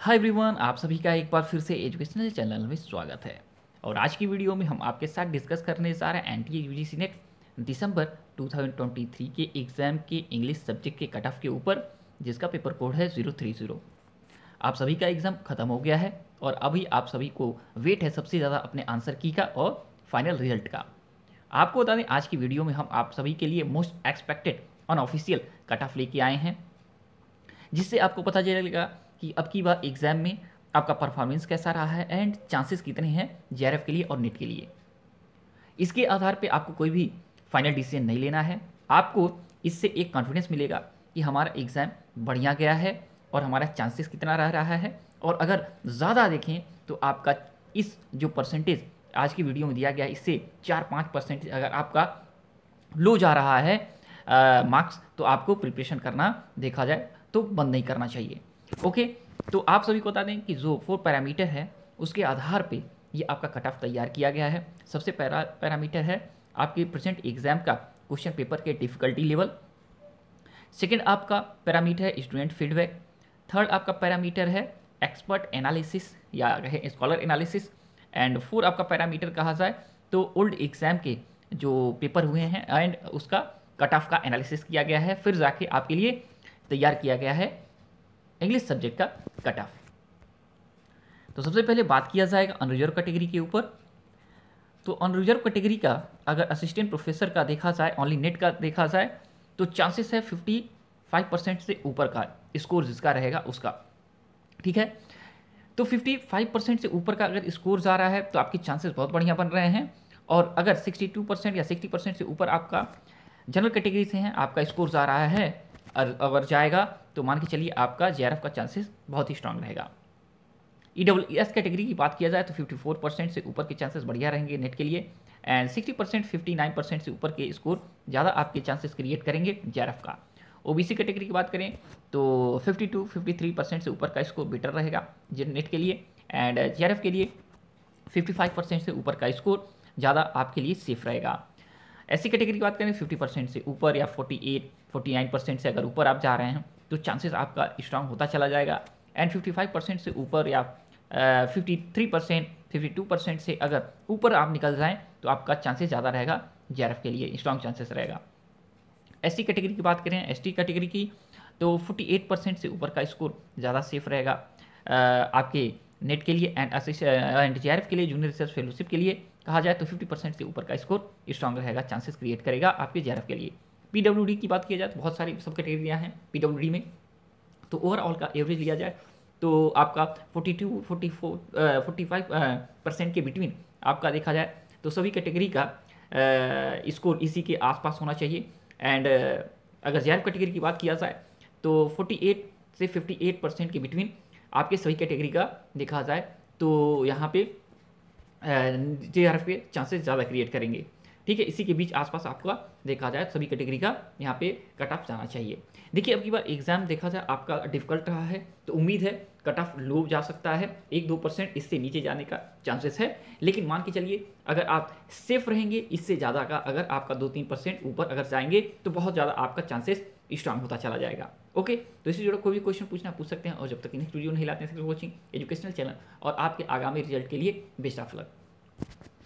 hi everyone आप सभी का एक बार फिर से एजुकेशनल चैनल में स्वागत है और आज की वीडियो में हम आपके साथ डिस्कस करने जा रहे हैं एन टी यू नेट दिसंबर 2023 के एग्ज़ाम के इंग्लिश सब्जेक्ट के कट ऑफ के ऊपर जिसका पेपर कोड है जीरो थ्री जीरो आप सभी का एग्ज़ाम ख़त्म हो गया है और अभी आप सभी को वेट है सबसे ज़्यादा अपने आंसर की का और फाइनल रिजल्ट का आपको बता दें आज की वीडियो में हम आप सभी के लिए most expected unofficial cut off लेके आए हैं जिससे आपको पता चलेगा कि अब की बार एग्ज़ाम में आपका परफॉर्मेंस कैसा रहा है एंड चांसेस कितने हैं जे के लिए और नीट e के लिए इसके आधार पर आपको कोई भी फाइनल डिसीजन नहीं लेना है आपको इससे एक कॉन्फिडेंस मिलेगा कि हमारा एग्ज़ाम बढ़िया गया है और हमारा चांसेस कितना रह रहा है और अगर ज़्यादा देखें तो आपका इस जो परसेंटेज आज की वीडियो में दिया गया इससे चार पाँच परसेंटेज अगर आपका लो जा रहा है मार्क्स तो आपको प्रिपरेशन करना देखा जाए तो बंद नहीं करना चाहिए ओके तो आप सभी को बता दें कि जो फोर पैरामीटर है उसके आधार पे ये आपका कट ऑफ तैयार किया गया है सबसे पैरा पैरामीटर है आपके प्रेजेंट एग्जाम का क्वेश्चन पेपर के डिफ़िकल्टी लेवल सेकेंड आपका पैरामीटर है स्टूडेंट फीडबैक थर्ड आपका पैरामीटर है एक्सपर्ट एनालिसिस या कहे स्कॉलर एनालिसिस एंड फोर आपका पैरामीटर कहा जाए तो ओल्ड एग्ज़ाम के जो पेपर हुए हैं एंड उसका कट ऑफ का एनालिसिस किया गया है फिर जाके आपके लिए तैयार किया गया है इंग्लिश सब्जेक्ट का कट ऑफ तो सबसे पहले बात किया जाएगा अनरिजर्व कैटेगरी के ऊपर तो अनरिजर्व कैटेगरी का अगर असिस्टेंट प्रोफेसर का देखा जाए ऑनली नेट का देखा जाए तो चांसेस है फिफ्टी फाइव परसेंट से ऊपर का स्कोर जिसका रहेगा उसका ठीक है तो 55 परसेंट से ऊपर का अगर स्कोर जा रहा है तो आपके चांसेस बहुत बढ़िया बन रहे हैं और अगर 62 परसेंट या 60 परसेंट से ऊपर आपका जनरल कैटेगरी से हैं आपका स्कोर जा रहा है अगर जाएगा तो मान के चलिए आपका जे का चांसेस बहुत ही स्ट्रांग रहेगा ई डब्ल्यू एस कैटेगरी की बात किया जाए तो 54 परसेंट से ऊपर के चांसेस बढ़िया रहेंगे नेट के लिए एंड 60 परसेंट फिफ्टी परसेंट से ऊपर के स्कोर ज़्यादा आपके चांसेस क्रिएट करेंगे जे का ओ कैटेगरी की बात करें तो 52 53 परसेंट से ऊपर का स्कोर बेटर रहेगा नेट के लिए एंड जे के लिए 55 परसेंट से ऊपर का स्कोर ज़्यादा आपके लिए सेफ रहेगा ऐसी कैटेगरी की बात करें फिफ्टी परसेंट से ऊपर या forty eight forty nine percent से अगर ऊपर आप जा रहे हैं तो चांसेस आपका स्ट्रांग होता चला जाएगा एंड फिफ्टी फाइव परसेंट से ऊपर या fifty three percent fifty two percent से अगर ऊपर आप निकल जाएँ तो आपका चांसेस ज़्यादा रहेगा जे के लिए स्ट्रांग चांसेस रहेगा एस कैटेगरी की बात करें एस कैटेगरी की तो फोर्टी एट परसेंट से ऊपर का स्कोर ज़्यादा सेफ रहेगा आपके नेट के लिए एंड एंड जी के लिए जूनियर रिसर्च फेलोशिप के लिए कहा जाए तो 50 परसेंट से ऊपर का स्कोर स्ट्रॉग रहेगा चांसेस क्रिएट करेगा आपके जे के लिए पी की बात किया जाए तो बहुत सारी सब कैटेगरियाँ हैं पी में तो ओवरऑल का एवरेज लिया जाए तो आपका 42, 44, फोर्टी फाइव परसेंट के बिटवीन आपका देखा जाए तो सभी कैटेगरी का स्कोर uh, इसी के आसपास होना चाहिए एंड uh, अगर जैर कैटेगरी की बात किया जाए तो 48 से 58 परसेंट के बिटवीन आपके सही कैटेगरी का देखा जाए तो यहाँ पे जे आर के चांसेस ज़्यादा क्रिएट करेंगे ठीक है इसी के बीच आसपास आपका देखा जाए सभी कैटेगरी का यहाँ पे कट ऑफ जाना चाहिए देखिए अब की बार एग्ज़ाम देखा जाए आपका डिफिकल्ट रहा है तो उम्मीद है कट ऑफ लो जा सकता है एक दो परसेंट इससे नीचे जाने का चांसेस है लेकिन मान के चलिए अगर आप सेफ रहेंगे इससे ज़्यादा का अगर आपका दो तीन परसेंट ऊपर अगर जाएंगे तो बहुत ज़्यादा आपका चांसेस स्ट्रांग होता चला जाएगा ओके तो इससे जुड़ा कोई भी क्वेश्चन पूछना पूछ सकते हैं और जब तक नेक्स्ट वीडियो नहीं लाते हैं वॉचिंग एजुकेशनल चैनल और आपके आगामी रिजल्ट के लिए बेस्ट ऑफ लक